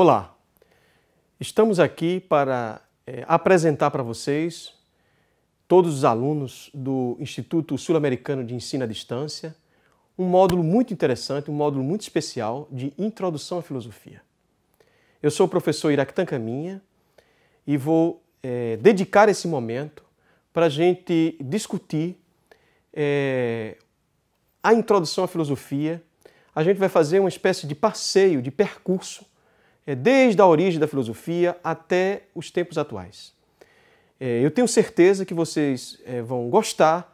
Olá, estamos aqui para é, apresentar para vocês todos os alunos do Instituto Sul-Americano de Ensino à Distância um módulo muito interessante, um módulo muito especial de Introdução à Filosofia. Eu sou o professor Iractan Caminha e vou é, dedicar esse momento para a gente discutir é, a Introdução à Filosofia. A gente vai fazer uma espécie de passeio, de percurso é desde a origem da filosofia até os tempos atuais. É, eu tenho certeza que vocês é, vão gostar,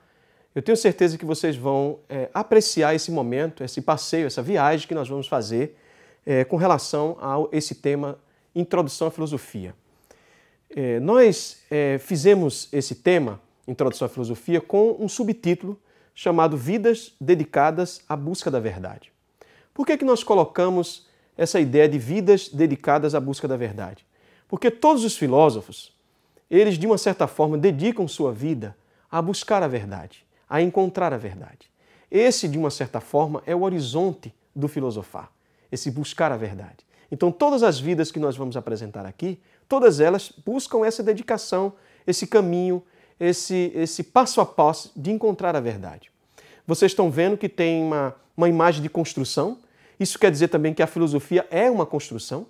eu tenho certeza que vocês vão apreciar esse momento, esse passeio, essa viagem que nós vamos fazer com relação a esse tema Introdução à Filosofia. Nós fizemos esse tema, Introdução à Filosofia, com um subtítulo chamado Vidas Dedicadas à Busca da Verdade. Por que, é que nós colocamos essa ideia de vidas dedicadas à busca da verdade. Porque todos os filósofos, eles de uma certa forma dedicam sua vida a buscar a verdade, a encontrar a verdade. Esse, de uma certa forma, é o horizonte do filosofar, esse buscar a verdade. Então, todas as vidas que nós vamos apresentar aqui, todas elas buscam essa dedicação, esse caminho, esse, esse passo a passo de encontrar a verdade. Vocês estão vendo que tem uma, uma imagem de construção, isso quer dizer também que a filosofia é uma construção,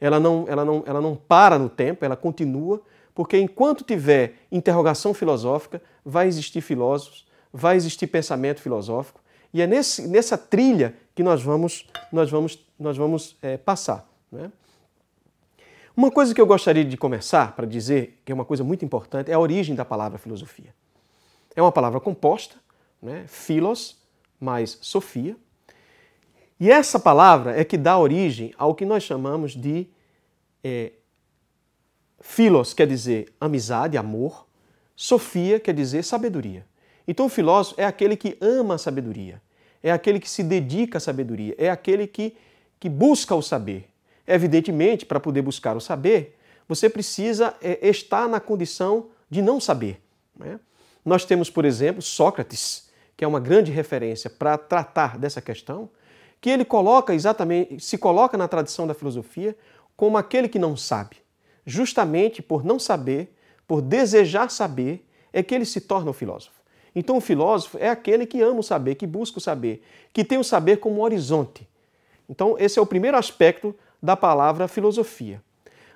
ela não, ela não, ela não para no tempo, ela continua, porque enquanto tiver interrogação filosófica, vai existir filósofos, vai existir pensamento filosófico, e é nesse, nessa trilha que nós vamos, nós vamos, nós vamos eh, é, passar. Né? Uma coisa que eu gostaria de começar para dizer, que é uma coisa muito importante, é a origem da palavra filosofia. É uma palavra composta, né? Filos mais sofia, e essa palavra é que dá origem ao que nós chamamos de é, quer dizer amizade, amor. Sofia quer dizer sabedoria. Então, o filósofo é aquele que ama a sabedoria, é aquele que se dedica à sabedoria, é aquele que, que busca o saber. Evidentemente, para poder buscar o saber, você precisa é, estar na condição de não saber. Né? Nós temos, por exemplo, Sócrates, que é uma grande referência para tratar dessa questão que ele coloca exatamente, se coloca na tradição da filosofia como aquele que não sabe. Justamente por não saber, por desejar saber, é que ele se torna o filósofo. Então, o filósofo é aquele que ama o saber, que busca o saber, que tem o saber como horizonte. Então, esse é o primeiro aspecto da palavra filosofia.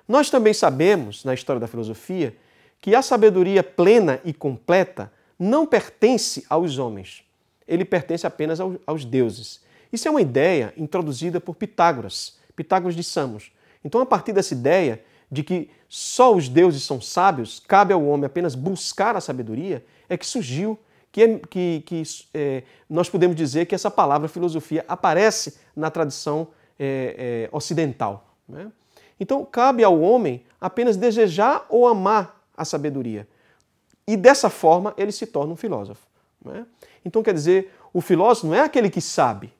Nós também sabemos, na história da filosofia, que a sabedoria plena e completa não pertence aos homens, ele pertence apenas aos deuses. Isso é uma ideia introduzida por Pitágoras, Pitágoras de Samos. Então, a partir dessa ideia de que só os deuses são sábios, cabe ao homem apenas buscar a sabedoria, é que surgiu que, é, que, que é, nós podemos dizer que essa palavra filosofia aparece na tradição é, é, ocidental. Né? Então, cabe ao homem apenas desejar ou amar a sabedoria. E dessa forma ele se torna um filósofo. Né? Então, quer dizer, o filósofo não é aquele que sabe,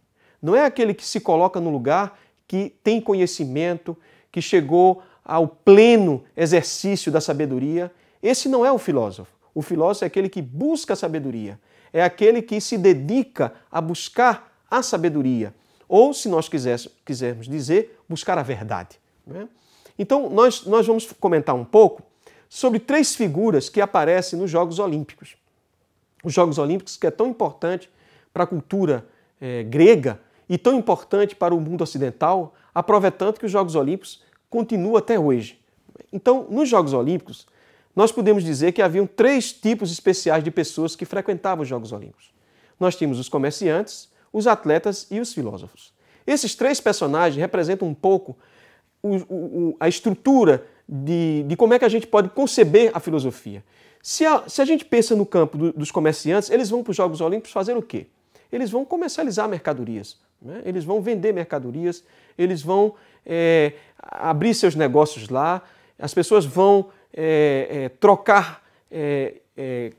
não é aquele que se coloca no lugar que tem conhecimento, que chegou ao pleno exercício da sabedoria. Esse não é o filósofo. O filósofo é aquele que busca a sabedoria, é aquele que se dedica a buscar a sabedoria, ou, se nós quisermos dizer, buscar a verdade. Né? Então, nós, nós vamos comentar um pouco sobre três figuras que aparecem nos Jogos Olímpicos. Os Jogos Olímpicos, que é tão importante para a cultura eh, grega, e tão importante para o mundo ocidental, aproveitando é que os Jogos Olímpicos continuam até hoje. Então, nos Jogos Olímpicos, nós podemos dizer que haviam três tipos especiais de pessoas que frequentavam os Jogos Olímpicos. Nós tínhamos os comerciantes, os atletas e os filósofos. Esses três personagens representam um pouco o, o, a estrutura de, de, como é que a gente pode conceber a filosofia. Se a, se a gente pensa no campo do, dos comerciantes, eles vão para os Jogos Olímpicos fazer o quê? eles vão comercializar mercadorias, né? eles vão vender mercadorias, eles vão é, abrir seus negócios lá, as pessoas vão é, é, trocar é, é,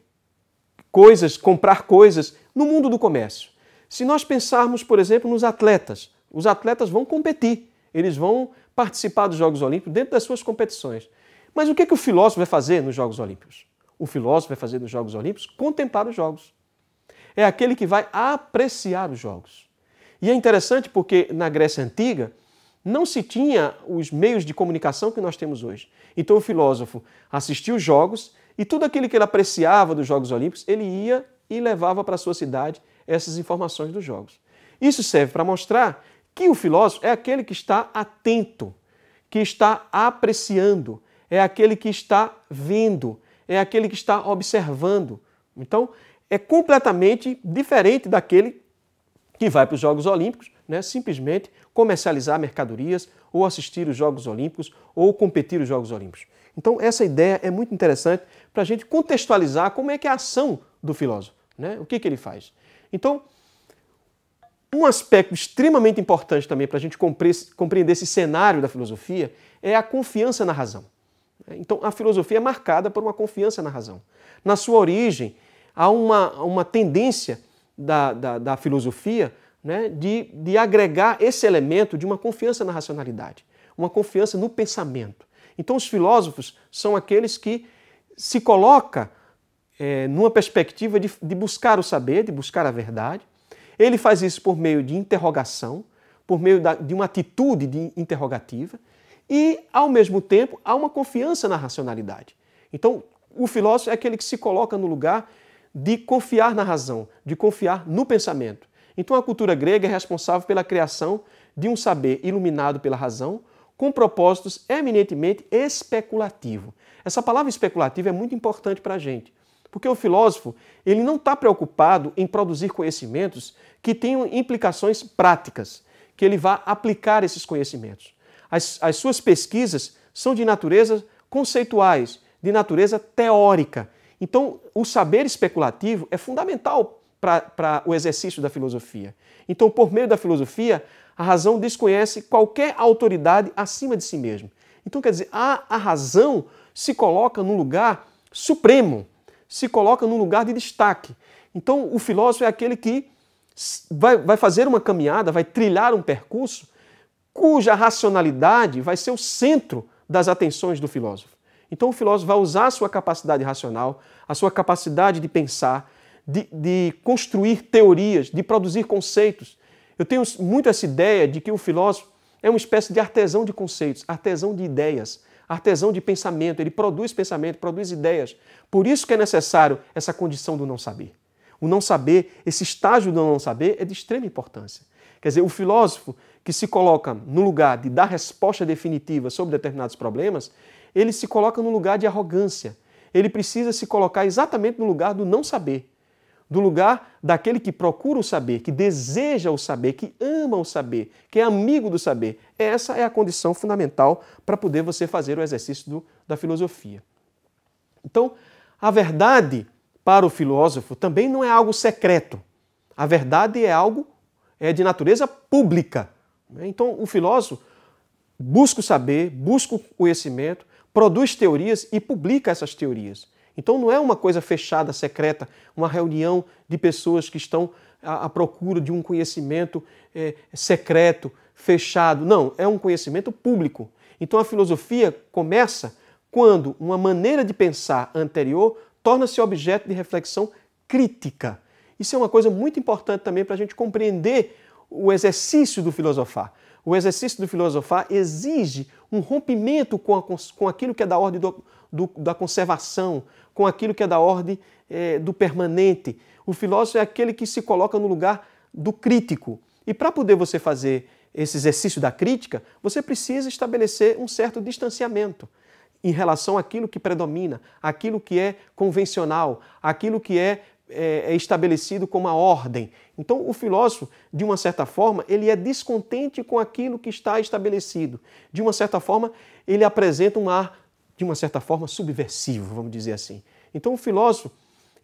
coisas, comprar coisas no mundo do comércio. Se nós pensarmos, por exemplo, nos atletas, os atletas vão competir, eles vão participar dos Jogos Olímpicos dentro das suas competições. Mas o que, é que o filósofo vai fazer nos Jogos Olímpicos? O filósofo vai fazer nos Jogos Olímpicos contemplar os Jogos é aquele que vai apreciar os jogos. E é interessante porque na Grécia Antiga não se tinha os meios de comunicação que nós temos hoje. Então o filósofo assistia os jogos e tudo aquilo que ele apreciava dos Jogos Olímpicos, ele ia e levava para a sua cidade essas informações dos Jogos. Isso serve para mostrar que o filósofo é aquele que está atento, que está apreciando, é aquele que está vendo, é aquele que está observando. Então, é completamente diferente daquele que vai para os Jogos Olímpicos, né, simplesmente comercializar mercadorias ou assistir os Jogos Olímpicos ou competir os Jogos Olímpicos. Então essa ideia é muito interessante para a gente contextualizar como é que é a ação do filósofo, né? o que, que ele faz. Então, um aspecto extremamente importante também para a gente compreender esse cenário da filosofia é a confiança na razão. Então, a filosofia é marcada por uma confiança na razão. Na sua origem, há uma, uma tendência da, da, da filosofia né, de, de agregar esse elemento de uma confiança na racionalidade, uma confiança no pensamento. Então, os filósofos são aqueles que se coloca é, numa perspectiva de, de buscar o saber, de buscar a verdade. Ele faz isso por meio de interrogação, por meio da, de uma atitude de interrogativa e, ao mesmo tempo, há uma confiança na racionalidade. Então, o filósofo é aquele que se coloca no lugar de confiar na razão, de confiar no pensamento. Então a cultura grega é responsável pela criação de um saber iluminado pela razão, com propósitos eminentemente especulativo. Essa palavra especulativa é muito importante para a gente, porque o filósofo ele não está preocupado em produzir conhecimentos que tenham implicações práticas, que ele vá aplicar esses conhecimentos. As, as suas pesquisas são de natureza conceituais, de natureza teórica. Então, o saber especulativo é fundamental para o exercício da filosofia. Então, por meio da filosofia, a razão desconhece qualquer autoridade acima de si mesma. Então, quer dizer, a, a razão se coloca num lugar supremo, se coloca num lugar de destaque. Então, o filósofo é aquele que vai, vai fazer uma caminhada, vai trilhar um percurso cuja racionalidade vai ser o centro das atenções do filósofo. Então o filósofo vai usar a sua capacidade racional, a sua capacidade de pensar, de, de construir teorias, de produzir conceitos. Eu tenho muito essa ideia de que o filósofo é uma espécie de artesão de conceitos, artesão de ideias, artesão de pensamento. Ele produz pensamento, produz ideias. Por isso que é necessário essa condição do não saber. O não saber, esse estágio do não saber, é de extrema importância. Quer dizer, o filósofo que se coloca no lugar de dar resposta definitiva sobre determinados problemas, ele se coloca no lugar de arrogância. Ele precisa se colocar exatamente no lugar do não saber, do lugar daquele que procura o saber, que deseja o saber, que ama o saber, que é amigo do saber. Essa é a condição fundamental para poder você fazer o exercício do, da filosofia. Então, a verdade para o filósofo também não é algo secreto. A verdade é algo é de natureza pública. Então, o filósofo busca o saber, busca o conhecimento, produz teorias e publica essas teorias. Então não é uma coisa fechada, secreta, uma reunião de pessoas que estão à, à procura de um conhecimento é, secreto, fechado. Não, é um conhecimento público. Então a filosofia começa quando uma maneira de pensar anterior torna-se objeto de reflexão crítica. Isso é uma coisa muito importante também para a gente compreender o exercício do filosofar. O exercício do filosofar exige um rompimento com, a, com aquilo que é da ordem do, do, da conservação, com aquilo que é da ordem é, do permanente. O filósofo é aquele que se coloca no lugar do crítico. E para poder você fazer esse exercício da crítica, você precisa estabelecer um certo distanciamento em relação àquilo que predomina, àquilo que é convencional, àquilo que é é, é, estabelecido como a ordem. Então, o filósofo, de uma certa forma, ele é descontente com aquilo que está estabelecido. De uma certa forma, ele apresenta um ar, de uma certa forma, subversivo, vamos dizer assim. Então, o filósofo,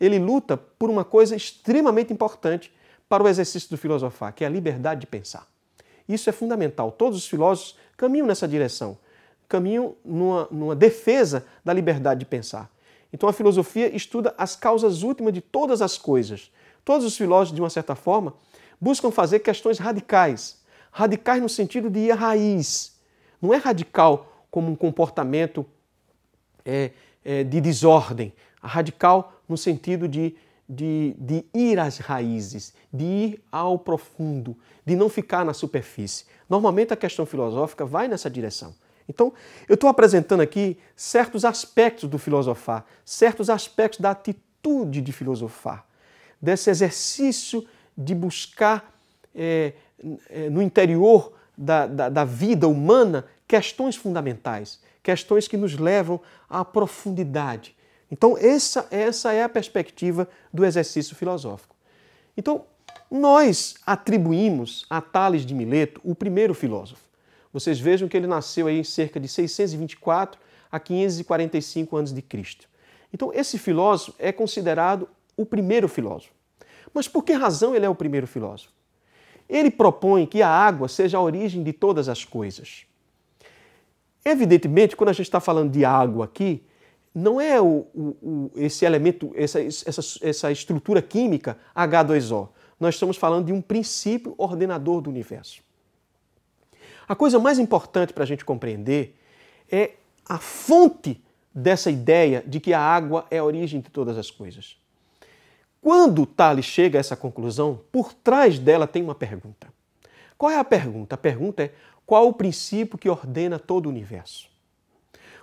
ele luta por uma coisa extremamente importante para o exercício do filosofar, que é a liberdade de pensar. Isso é fundamental. Todos os filósofos caminham nessa direção, caminham numa, numa defesa da liberdade de pensar. Então a filosofia estuda as causas últimas de todas as coisas. Todos os filósofos, de uma certa forma, buscam fazer questões radicais. Radicais no sentido de ir à raiz. Não é radical como um comportamento é, é, de desordem. É radical no sentido de, de, de ir às raízes, de ir ao profundo, de não ficar na superfície. Normalmente a questão filosófica vai nessa direção. Então, eu estou apresentando aqui certos aspectos do filosofar, certos aspectos da atitude de filosofar, desse exercício de buscar é, é, no interior da, da, da vida humana questões fundamentais, questões que nos levam à profundidade. Então, essa, essa é a perspectiva do exercício filosófico. Então, nós atribuímos a Tales de Mileto o primeiro filósofo. Vocês vejam que ele nasceu aí cerca de 624 a 545 a.C. Então, esse filósofo é considerado o primeiro filósofo. Mas por que razão ele é o primeiro filósofo? Ele propõe que a água seja a origem de todas as coisas. Evidentemente, quando a gente está falando de água aqui, não é o, o, esse elemento, essa, essa, essa estrutura química H2O. Nós estamos falando de um princípio ordenador do universo. A coisa mais importante para a gente compreender é a fonte dessa ideia de que a água é a origem de todas as coisas. Quando Tales chega a essa conclusão, por trás dela tem uma pergunta. Qual é a pergunta? A pergunta é qual o princípio que ordena todo o universo?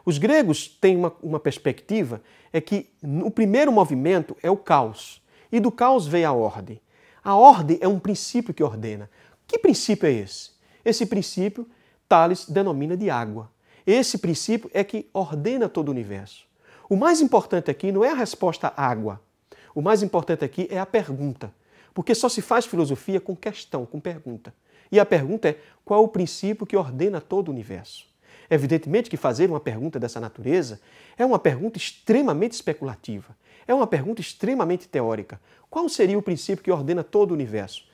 Os gregos têm uma, uma perspectiva é que o primeiro movimento é o caos, e do caos vem a ordem. A ordem é um princípio que ordena. Que princípio é esse? Esse princípio Thales denomina de água. Esse princípio é que ordena todo o universo. O mais importante aqui não é a resposta água. O mais importante aqui é a pergunta. Porque só se faz filosofia com questão, com pergunta. E a pergunta é: qual o princípio que ordena todo o universo? Evidentemente que fazer uma pergunta dessa natureza é uma pergunta extremamente especulativa, é uma pergunta extremamente teórica. Qual seria o princípio que ordena todo o universo?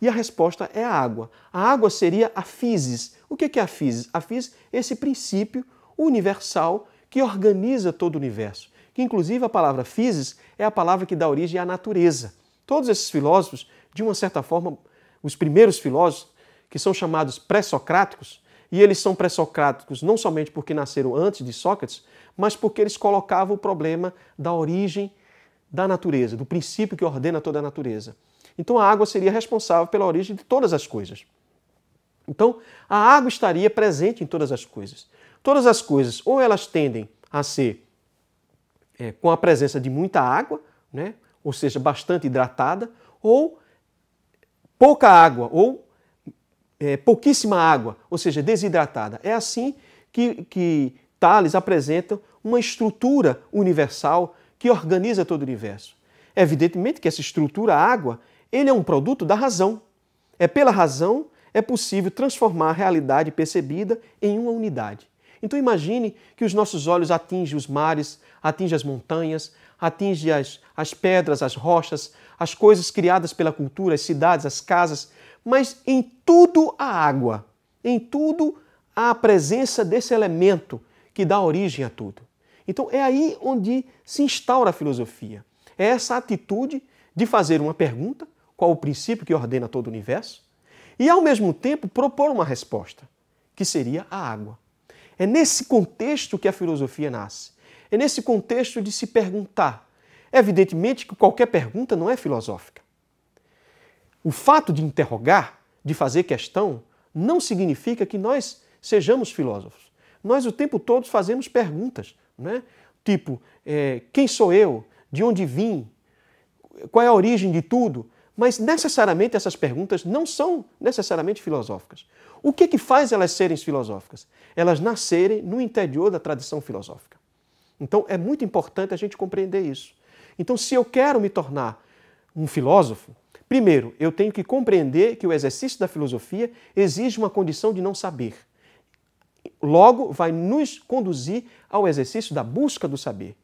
E a resposta é a água. A água seria a physis. O que é a physis? A physis é esse princípio universal que organiza todo o universo. Que, inclusive, a palavra physis é a palavra que dá origem à natureza. Todos esses filósofos, de uma certa forma, os primeiros filósofos, que são chamados pré-socráticos, e eles são pré-socráticos não somente porque nasceram antes de Sócrates, mas porque eles colocavam o problema da origem da natureza, do princípio que ordena toda a natureza. Então a água seria responsável pela origem de todas as coisas. Então a água estaria presente em todas as coisas. Todas as coisas, ou elas tendem a ser é, com a presença de muita água, né? ou seja, bastante hidratada, ou pouca água, ou é, pouquíssima água, ou seja, desidratada. É assim que, que Tales apresenta uma estrutura universal que organiza todo o universo. Evidentemente que essa estrutura água ele é um produto da razão. É pela razão é possível transformar a realidade percebida em uma unidade. Então imagine que os nossos olhos atingem os mares, atingem as montanhas, atingem as, as pedras, as rochas, as coisas criadas pela cultura, as cidades, as casas, mas em tudo há água, em tudo há a presença desse elemento que dá origem a tudo. Então é aí onde se instaura a filosofia. É essa atitude de fazer uma pergunta qual o princípio que ordena todo o universo, e ao mesmo tempo propor uma resposta, que seria a água. É nesse contexto que a filosofia nasce. É nesse contexto de se perguntar. Evidentemente que qualquer pergunta não é filosófica. O fato de interrogar, de fazer questão, não significa que nós sejamos filósofos. Nós o tempo todo fazemos perguntas, né? tipo, é, quem sou eu? De onde vim? Qual é a origem de tudo? Mas necessariamente essas perguntas não são necessariamente filosóficas. O que, é que faz elas serem filosóficas? Elas nascerem no interior da tradição filosófica. Então é muito importante a gente compreender isso. Então, se eu quero me tornar um filósofo, primeiro eu tenho que compreender que o exercício da filosofia exige uma condição de não saber. Logo, vai nos conduzir ao exercício da busca do saber.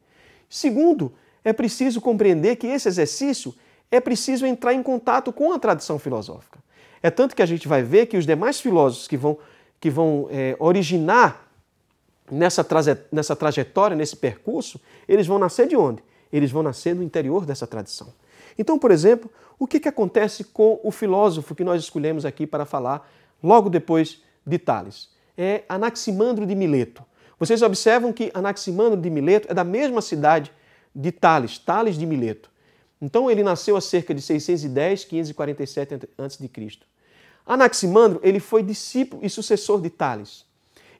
Segundo, é preciso compreender que esse exercício é preciso entrar em contato com a tradição filosófica. É tanto que a gente vai ver que os demais filósofos que vão, que vão é, originar nessa, traje, nessa trajetória, nesse percurso, eles vão nascer de onde? Eles vão nascer no interior dessa tradição. Então, por exemplo, o que, que acontece com o filósofo que nós escolhemos aqui para falar logo depois de Tales? É Anaximandro de Mileto. Vocês observam que Anaximandro de Mileto é da mesma cidade de Tales, Tales de Mileto. Então ele nasceu há cerca de 610, 547 a.C. Anaximandro, ele foi discípulo e sucessor de Tales.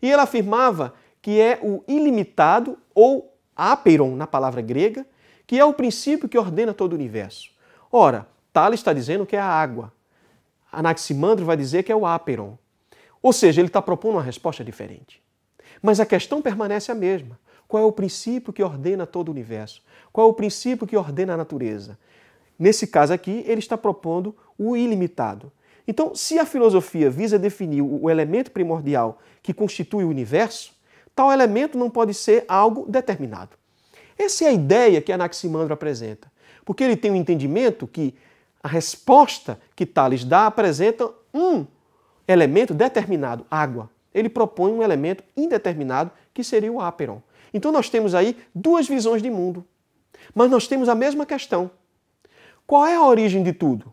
E ele afirmava que é o ilimitado ou aperon na palavra grega, que é o princípio que ordena todo o universo. Ora, Tales está dizendo que é a água. Anaximandro vai dizer que é o aperon, Ou seja, ele está propondo uma resposta diferente. Mas a questão permanece a mesma. Qual é o princípio que ordena todo o universo? Qual é o princípio que ordena a natureza? Nesse caso aqui, ele está propondo o ilimitado. Então, se a filosofia visa definir o elemento primordial que constitui o universo, tal elemento não pode ser algo determinado. Essa é a ideia que Anaximandro apresenta, porque ele tem um entendimento que a resposta que Tales dá apresenta um elemento determinado, água. Ele propõe um elemento indeterminado que seria o áperon. Então nós temos aí duas visões de mundo. Mas nós temos a mesma questão. Qual é a origem de tudo?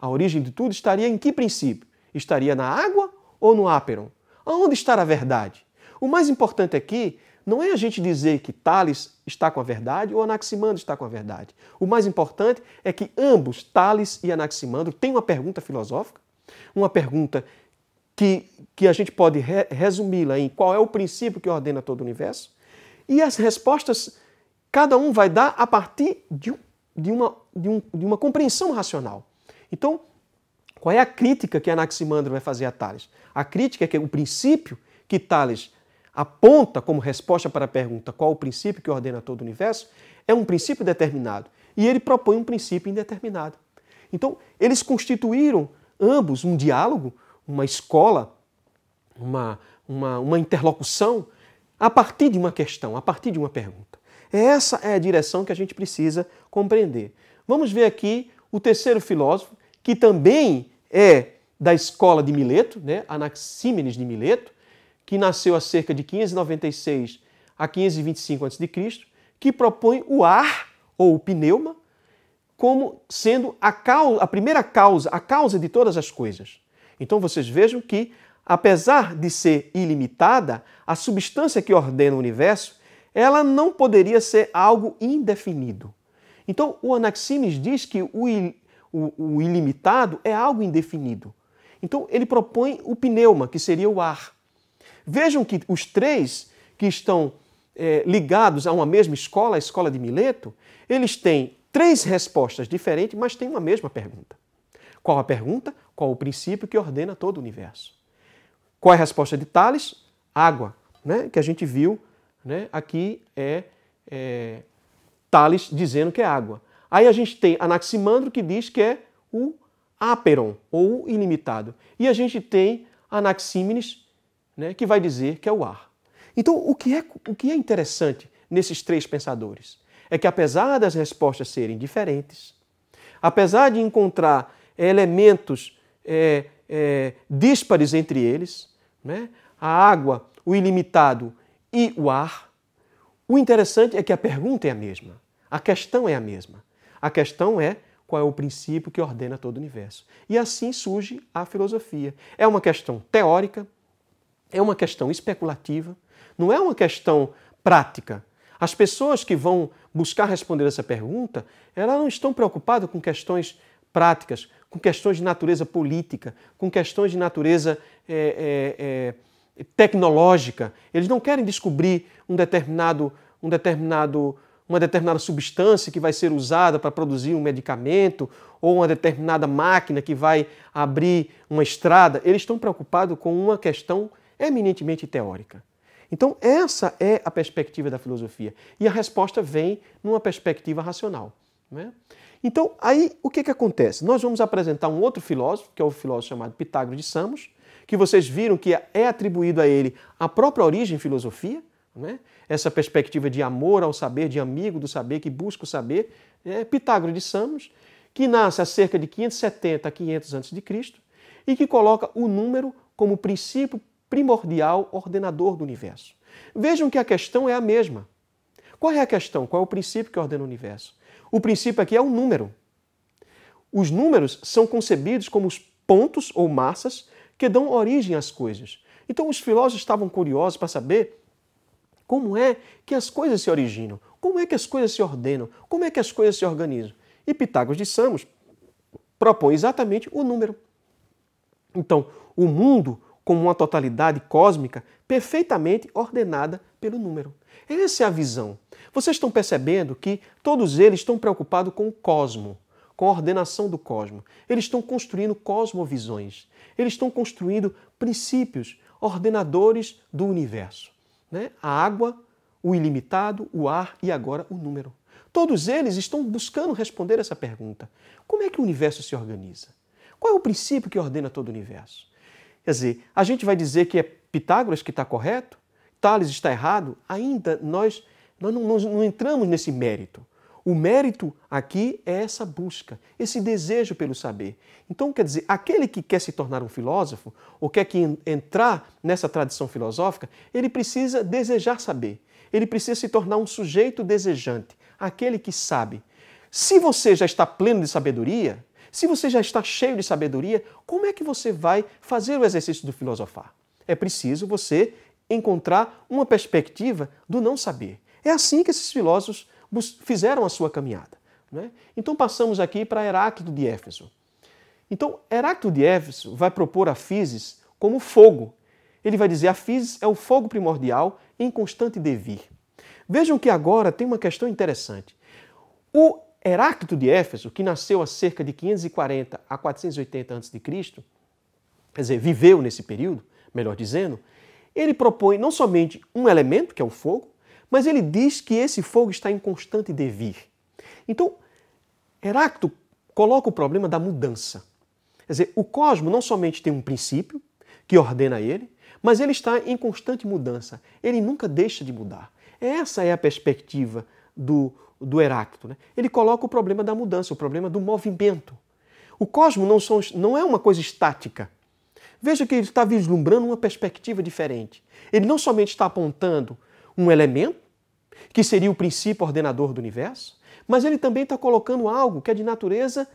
A origem de tudo estaria em que princípio? Estaria na água ou no áperon? Aonde está a verdade? O mais importante aqui não é a gente dizer que Tales está com a verdade ou Anaximandro está com a verdade. O mais importante é que ambos, Tales e Anaximandro, têm uma pergunta filosófica, uma pergunta que, que a gente pode re resumi-la em qual é o princípio que ordena todo o universo, e as respostas Cada um vai dar a partir de, de, uma, de, um, de uma compreensão racional. Então, qual é a crítica que Anaximandro vai fazer a Tales? A crítica é que o princípio que Tales aponta como resposta para a pergunta qual o princípio que ordena todo o universo é um princípio determinado e ele propõe um princípio indeterminado. Então, eles constituíram ambos um diálogo, uma escola, uma, uma, uma interlocução a partir de uma questão, a partir de uma pergunta. Essa é a direção que a gente precisa compreender. Vamos ver aqui o terceiro filósofo, que também é da escola de Mileto, né? Anaxímenes de Mileto, que nasceu há cerca de 596 a 525 a.C., que propõe o ar, ou o pneuma, como sendo a, causa, a primeira causa, a causa de todas as coisas. Então vocês vejam que, apesar de ser ilimitada, a substância que ordena o universo ela não poderia ser algo indefinido. Então, o Anaximenes diz que o, o, o ilimitado é algo indefinido. Então, ele propõe o pneuma, que seria o ar. Vejam que os três que estão é, ligados a uma mesma escola, a escola de Mileto, eles têm três respostas diferentes, mas têm uma mesma pergunta. Qual a pergunta? Qual o princípio que ordena todo o universo? Qual é a resposta de Tales? Água, né? que a gente viu né? Aqui é, é Tales dizendo que é água. Aí a gente tem Anaximandro que diz que é o aperon ou o ilimitado. E a gente tem Anaxímenes, né, que vai dizer que é o ar. Então, o que, é, o que é interessante nesses três pensadores é que, apesar das respostas serem diferentes, apesar de encontrar elementos é, é, díspares entre eles, né, a água, o ilimitado e o ar, o interessante é que a pergunta é a mesma, a questão é a mesma. A questão é qual é o princípio que ordena todo o universo. E assim surge a filosofia. É uma questão teórica, é uma questão especulativa, não é uma questão prática. As pessoas que vão buscar responder essa pergunta, elas não estão preocupadas com questões práticas, com questões de natureza política, com questões de natureza é, é, é, tecnológica. Eles não querem descobrir um determinado, um determinado, uma determinada substância que vai ser usada para produzir um medicamento ou uma determinada máquina que vai abrir uma estrada. Eles estão preocupados com uma questão eminentemente teórica. Então, essa é a perspectiva da filosofia. E a resposta vem numa perspectiva racional. Né? Então, aí o que, que acontece? Nós vamos apresentar um outro filósofo, que é o filósofo chamado Pitágoras de Samos, que vocês viram que é atribuído a ele a própria origem filosofia, né? essa perspectiva de amor ao saber, de amigo do saber, que busca o saber, é Pitágoras de Samos, que nasce há cerca de 570 a 500 a.C. e que coloca o número como princípio primordial ordenador do universo. Vejam que a questão é a mesma. Qual é a questão? Qual é o princípio que ordena o universo? O princípio aqui é o número. Os números são concebidos como os pontos ou massas que dão origem às coisas. Então os filósofos estavam curiosos para saber como é que as coisas se originam, como é que as coisas se ordenam, como é que as coisas se organizam. E Pitágoras de Samos propõe exatamente o número. Então, o mundo como uma totalidade cósmica perfeitamente ordenada pelo número. Essa é a visão. Vocês estão percebendo que todos eles estão preocupados com o cosmo, coordenação do cosmos. Eles estão construindo cosmovisões. Eles estão construindo princípios ordenadores do universo. Né? A água, o ilimitado, o ar e agora o número. Todos eles estão buscando responder essa pergunta: como é que o universo se organiza? Qual é o princípio que ordena todo o universo? Quer dizer, a gente vai dizer que é Pitágoras que está correto? Tales está errado? Ainda nós, nós não, não, não entramos nesse mérito. O mérito aqui é essa busca, esse desejo pelo saber. Então, quer dizer, aquele que quer se tornar um filósofo, ou quer que entrar nessa tradição filosófica, ele precisa desejar saber. Ele precisa se tornar um sujeito desejante, aquele que sabe. Se você já está pleno de sabedoria, se você já está cheio de sabedoria, como é que você vai fazer o exercício do filosofar? É preciso você encontrar uma perspectiva do não saber. É assim que esses filósofos fizeram a sua caminhada. Né? Então passamos aqui para Heráclito de Éfeso. Então, Heráclito de Éfeso vai propor a Físis como fogo. Ele vai dizer a Físis é o fogo primordial em constante devir. Vejam que agora tem uma questão interessante. O Heráclito de Éfeso, que nasceu há cerca de 540 a 480 a.C., quer dizer, viveu nesse período, melhor dizendo, ele propõe não somente um elemento, que é o fogo, mas ele diz que esse fogo está em constante devir. Então, Heráclito coloca o problema da mudança. Quer dizer, o cosmo não somente tem um princípio que ordena ele, mas ele está em constante mudança. Ele nunca deixa de mudar. Essa é a perspectiva do, do Heráclito. Né? Ele coloca o problema da mudança, o problema do movimento. O cosmo não, são, não é uma coisa estática. Veja que ele está vislumbrando uma perspectiva diferente. Ele não somente está apontando um elemento, que seria o princípio ordenador do universo, mas ele também está colocando algo que é de natureza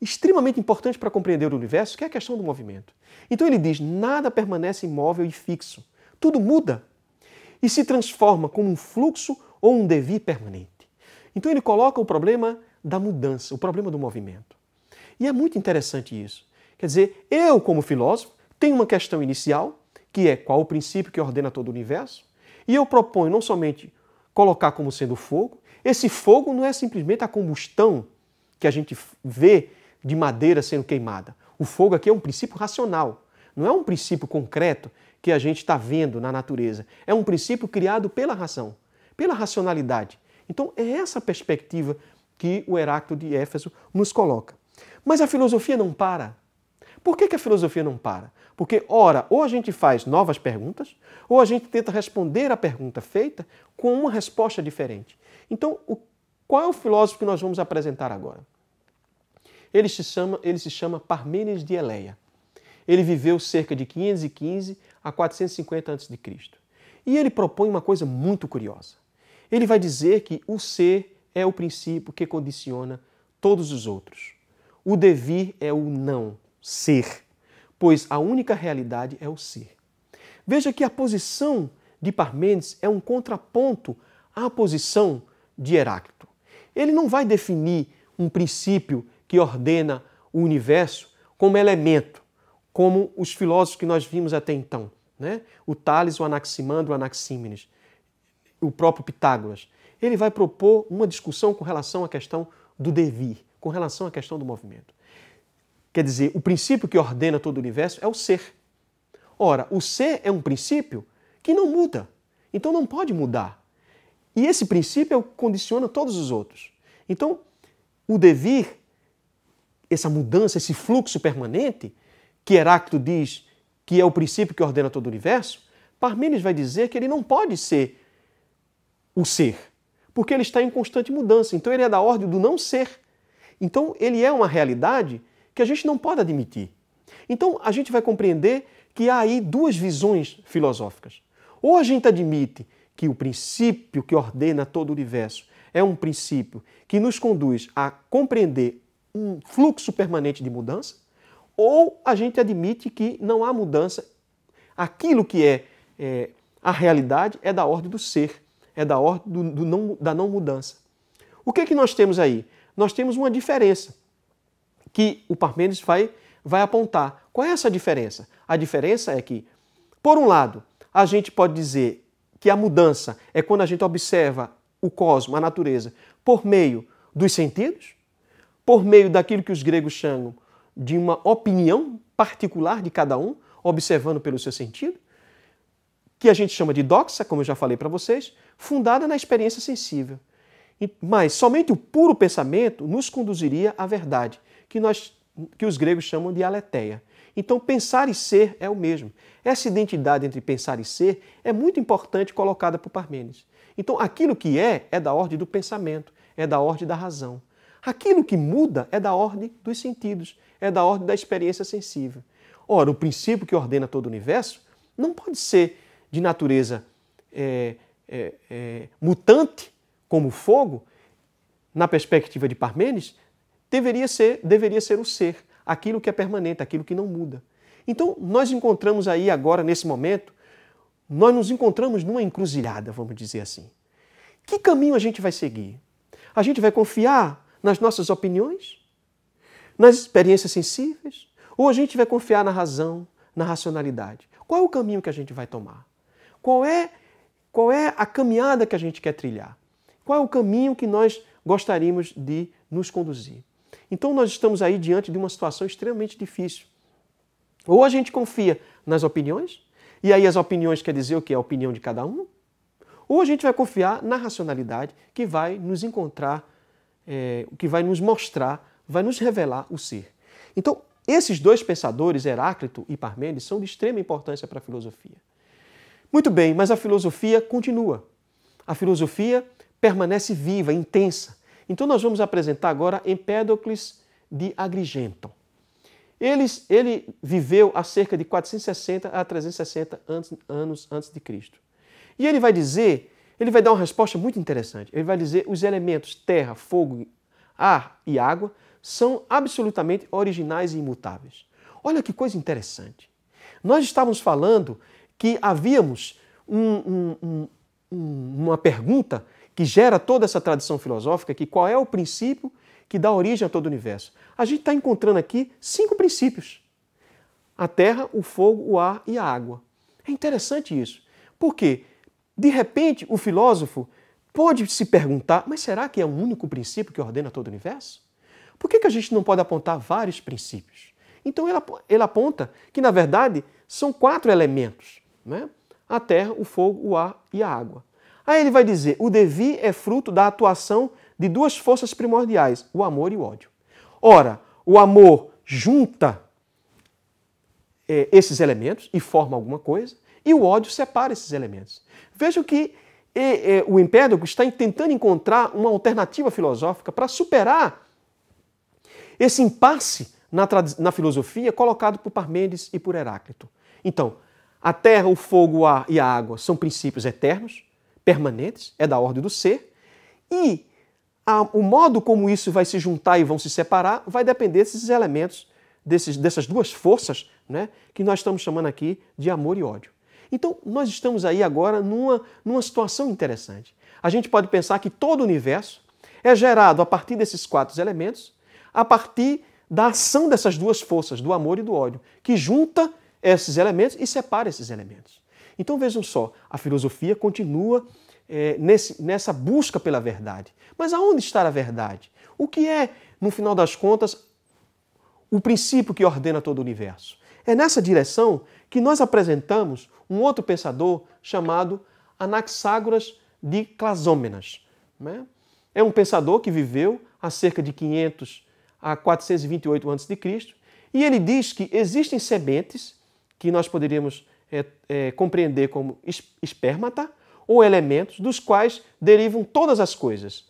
extremamente importante para compreender o universo, que é a questão do movimento. Então ele diz: nada permanece imóvel e fixo, tudo muda e se transforma como um fluxo ou um devir permanente. Então ele coloca o problema da mudança, o problema do movimento. E é muito interessante isso. Quer dizer, eu, como filósofo, tenho uma questão inicial, que é qual o princípio que ordena todo o universo, e eu proponho não somente colocar como sendo fogo, esse fogo não é simplesmente a combustão que a gente vê de madeira sendo queimada. O fogo aqui é um princípio racional, não é um princípio concreto que a gente está vendo na natureza. É um princípio criado pela razão, pela racionalidade. Então é essa perspectiva que o Heráclito de Éfeso nos coloca. Mas a filosofia não para. Por que, que a filosofia não para? Porque, ora, ou a gente faz novas perguntas, ou a gente tenta responder a pergunta feita com uma resposta diferente. Então, o, qual é o filósofo que nós vamos apresentar agora? Ele se chama, ele se chama Parmênides de Eleia. Ele viveu cerca de 515 a 450 a.C. E ele propõe uma coisa muito curiosa. Ele vai dizer que o ser é o princípio que condiciona todos os outros. O devir é o não ser pois a única realidade é o ser. Veja que a posição de Parmênides é um contraponto à posição de Heráclito. Ele não vai definir um princípio que ordena o universo como elemento, como os filósofos que nós vimos até então, né? o Tales, o Anaximandro, o Anaxímenes, o próprio Pitágoras. Ele vai propor uma discussão com relação à questão do devir, com relação à questão do movimento. Quer dizer, o princípio que ordena todo o universo é o ser. Ora, o ser é um princípio que não muda, então não pode mudar. E esse princípio é o que condiciona todos os outros. Então, o devir, essa mudança, esse fluxo permanente, que Heráclito diz que é o princípio que ordena todo o universo, Parmênides vai dizer que ele não pode ser o ser, porque ele está em constante mudança. Então, ele é da ordem do não ser. Então, ele é uma realidade que a gente não pode admitir. Então a gente vai compreender que há aí duas visões filosóficas. Ou a gente admite que o princípio que ordena todo o universo é um princípio que nos conduz a compreender um fluxo permanente de mudança, ou a gente admite que não há mudança. Aquilo que é, é a realidade é da ordem do ser, é da ordem do, do não, da não mudança. O que é que nós temos aí? Nós temos uma diferença que o Parmênides vai, vai apontar. Qual é essa diferença? A diferença é que, por um lado, a gente pode dizer que a mudança é quando a gente observa o cosmos, a natureza, por meio dos sentidos, por meio daquilo que os gregos chamam de uma opinião particular de cada um, observando pelo seu sentido, que a gente chama de doxa, como eu já falei para vocês, fundada na experiência sensível. Mas somente o puro pensamento nos conduziria à verdade que, nós, que os gregos chamam de aletheia. Então, pensar e ser é o mesmo. Essa identidade entre pensar e ser é muito importante colocada por Parmênides. Então, aquilo que é, é da ordem do pensamento, é da ordem da razão. Aquilo que muda é da ordem dos sentidos, é da ordem da experiência sensível. Ora, o princípio que ordena todo o universo não pode ser de natureza é, é, é, mutante, como o fogo, na perspectiva de Parmênides, deveria ser, deveria ser o ser, aquilo que é permanente, aquilo que não muda. Então, nós encontramos aí agora, nesse momento, nós nos encontramos numa encruzilhada, vamos dizer assim. Que caminho a gente vai seguir? A gente vai confiar nas nossas opiniões? Nas experiências sensíveis? Ou a gente vai confiar na razão, na racionalidade? Qual é o caminho que a gente vai tomar? Qual é, qual é a caminhada que a gente quer trilhar? Qual é o caminho que nós gostaríamos de nos conduzir? Então nós estamos aí diante de uma situação extremamente difícil. Ou a gente confia nas opiniões, e aí as opiniões quer dizer o que? A opinião de cada um. Ou a gente vai confiar na racionalidade que vai nos encontrar, é, que vai nos mostrar, vai nos revelar o ser. Então, esses dois pensadores, Heráclito e Parmênides, são de extrema importância para a filosofia. Muito bem, mas a filosofia continua. A filosofia permanece viva, intensa, então nós vamos apresentar agora Empédocles de Agrigento. Ele, ele viveu há cerca de 460 a 360 antes, anos antes de Cristo. E ele vai dizer, ele vai dar uma resposta muito interessante. Ele vai dizer os elementos terra, fogo, ar e água são absolutamente originais e imutáveis. Olha que coisa interessante. Nós estávamos falando que havíamos um, um, um, uma pergunta que gera toda essa tradição filosófica, que qual é o princípio que dá origem a todo o universo. A gente está encontrando aqui cinco princípios: a terra, o fogo, o ar e a água. É interessante isso. porque De repente, o filósofo pode se perguntar: mas será que é o único princípio que ordena todo o universo? Por que, que a gente não pode apontar vários princípios? Então, ele aponta que, na verdade, são quatro elementos: né? a terra, o fogo, o ar e a água. Aí ele vai dizer: o devir é fruto da atuação de duas forças primordiais, o amor e o ódio. Ora, o amor junta é, esses elementos e forma alguma coisa, e o ódio separa esses elementos. Veja que o Empédocle está tentando encontrar uma alternativa filosófica para superar esse impasse na, na filosofia colocado por Parmênides e por Heráclito. Então, a terra, o fogo o ar e a água são princípios eternos, permanentes, é da ordem do ser, e a, o modo como isso vai se juntar e vão se separar vai depender desses elementos, desses, dessas duas forças né, que nós estamos chamando aqui de amor e ódio. Então, nós estamos aí agora numa, numa situação interessante. A gente pode pensar que todo o universo é gerado a partir desses quatro elementos, a partir da ação dessas duas forças, do amor e do ódio, que junta esses elementos e separa esses elementos. Então vejam só, a filosofia continua é, nesse, nessa busca pela verdade. Mas aonde está a verdade? O que é, no final das contas, o princípio que ordena todo o universo? É nessa direção que nós apresentamos um outro pensador chamado Anaxágoras de Clasômenas. Né? É um pensador que viveu há cerca de 500 a 428 a.C. e ele diz que existem sementes que nós poderíamos é, é, compreender como espermata ou elementos dos quais derivam todas as coisas.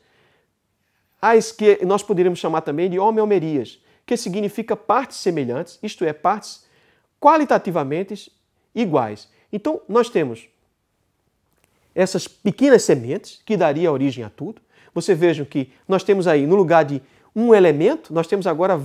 As que nós poderíamos chamar também de homeomerias, que significa partes semelhantes, isto é, partes qualitativamente iguais. Então, nós temos essas pequenas sementes que daria origem a tudo. Você vejam que nós temos aí, no lugar de um elemento, nós temos agora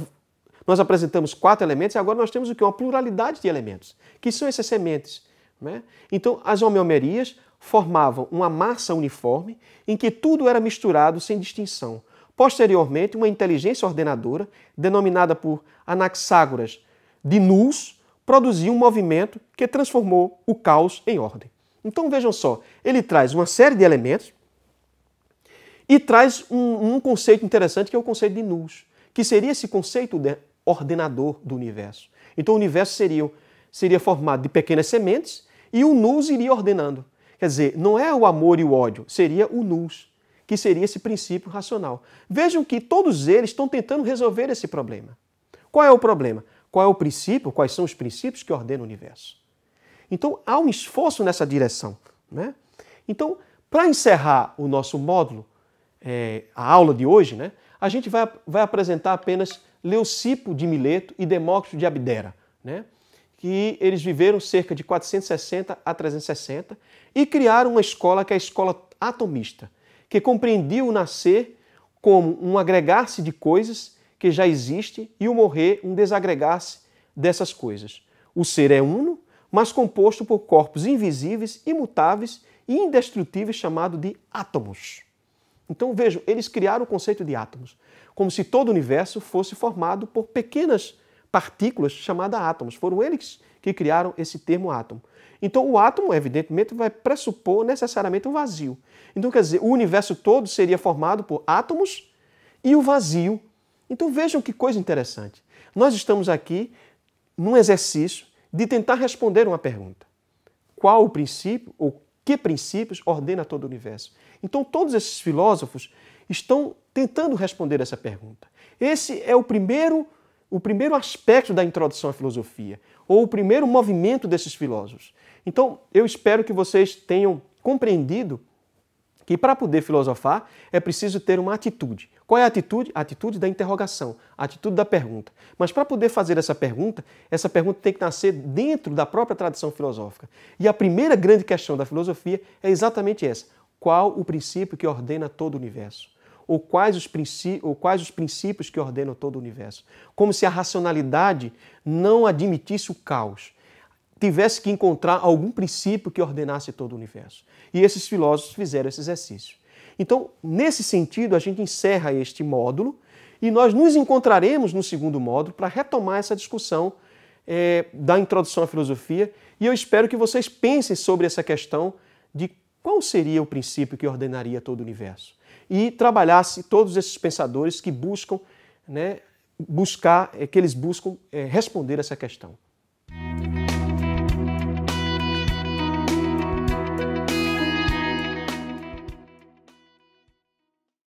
nós apresentamos quatro elementos e agora nós temos o que? Uma pluralidade de elementos, que são essas sementes. Né? Então, as homeomerias formavam uma massa uniforme em que tudo era misturado sem distinção. Posteriormente, uma inteligência ordenadora, denominada por Anaxágoras de Nus, produziu um movimento que transformou o caos em ordem. Então vejam só, ele traz uma série de elementos e traz um, um conceito interessante que é o conceito de nus, que seria esse conceito de ordenador do universo. Então o universo seria, seria formado de pequenas sementes e o nous iria ordenando. Quer dizer, não é o amor e o ódio, seria o nous, que seria esse princípio racional. Vejam que todos eles estão tentando resolver esse problema. Qual é o problema? Qual é o princípio? Quais são os princípios que ordenam o universo? Então há um esforço nessa direção. Né? Então, para encerrar o nosso módulo, é, a aula de hoje, né, a gente vai, vai apresentar apenas Leucipo de Mileto e Demócrito de Abdera, né? que eles viveram cerca de 460 a 360 e criaram uma escola que é a escola atomista, que compreendia o nascer como um agregar-se de coisas que já existem e o morrer um desagregar-se dessas coisas. O ser é uno, mas composto por corpos invisíveis, imutáveis e indestrutíveis chamado de átomos. Então vejam, eles criaram o conceito de átomos, como se todo o universo fosse formado por pequenas partículas chamadas átomos. Foram eles que criaram esse termo átomo. Então o átomo, evidentemente, vai pressupor necessariamente um vazio. Então quer dizer, o universo todo seria formado por átomos e o vazio. Então vejam que coisa interessante. Nós estamos aqui num exercício de tentar responder uma pergunta. Qual o princípio ou que princípios ordena todo o universo? Então, todos esses filósofos estão tentando responder essa pergunta. Esse é o primeiro, o primeiro aspecto da introdução à filosofia, ou o primeiro movimento desses filósofos. Então, eu espero que vocês tenham compreendido que para poder filosofar é preciso ter uma atitude. Qual é a atitude? A atitude da interrogação, a atitude da pergunta. Mas para poder fazer essa pergunta, essa pergunta tem que nascer dentro da própria tradição filosófica. E a primeira grande questão da filosofia é exatamente essa: qual o princípio que ordena todo o universo, ou quais os, ou quais os princípios que ordenam todo o universo. Como se a racionalidade não admitisse o caos, tivesse que encontrar algum princípio que ordenasse todo o universo. E esses filósofos fizeram esse exercício. Então, nesse sentido, a gente encerra este módulo e nós nos encontraremos no segundo módulo para retomar essa discussão é, da introdução à filosofia. E eu espero que vocês pensem sobre essa questão de qual seria o princípio que ordenaria todo o universo? E trabalhasse todos esses pensadores que buscam, né, buscar, é, que eles buscam é, responder essa questão.